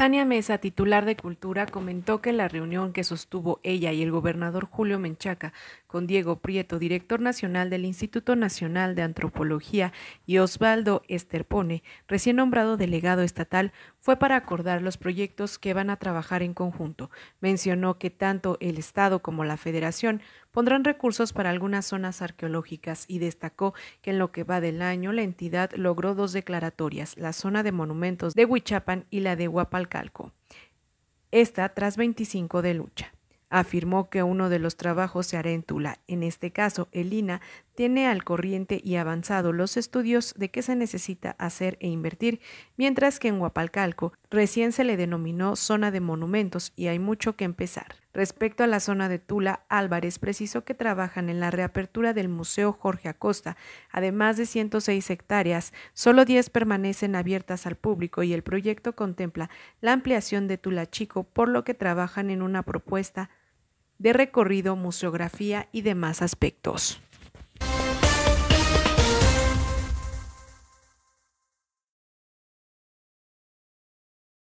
Tania Mesa, titular de Cultura, comentó que la reunión que sostuvo ella y el gobernador Julio Menchaca con Diego Prieto, director nacional del Instituto Nacional de Antropología, y Osvaldo Esterpone, recién nombrado delegado estatal, fue para acordar los proyectos que van a trabajar en conjunto. Mencionó que tanto el Estado como la Federación pondrán recursos para algunas zonas arqueológicas y destacó que en lo que va del año la entidad logró dos declaratorias, la zona de monumentos de Huichapan y la de Huapalcalco. Esta tras 25 de lucha. Afirmó que uno de los trabajos se hará en Tula. En este caso, el INA tiene al corriente y avanzado los estudios de qué se necesita hacer e invertir, mientras que en Huapalcalco recién se le denominó zona de monumentos y hay mucho que empezar. Respecto a la zona de Tula, Álvarez precisó que trabajan en la reapertura del Museo Jorge Acosta. Además de 106 hectáreas, solo 10 permanecen abiertas al público y el proyecto contempla la ampliación de Tula Chico, por lo que trabajan en una propuesta de recorrido, museografía y demás aspectos.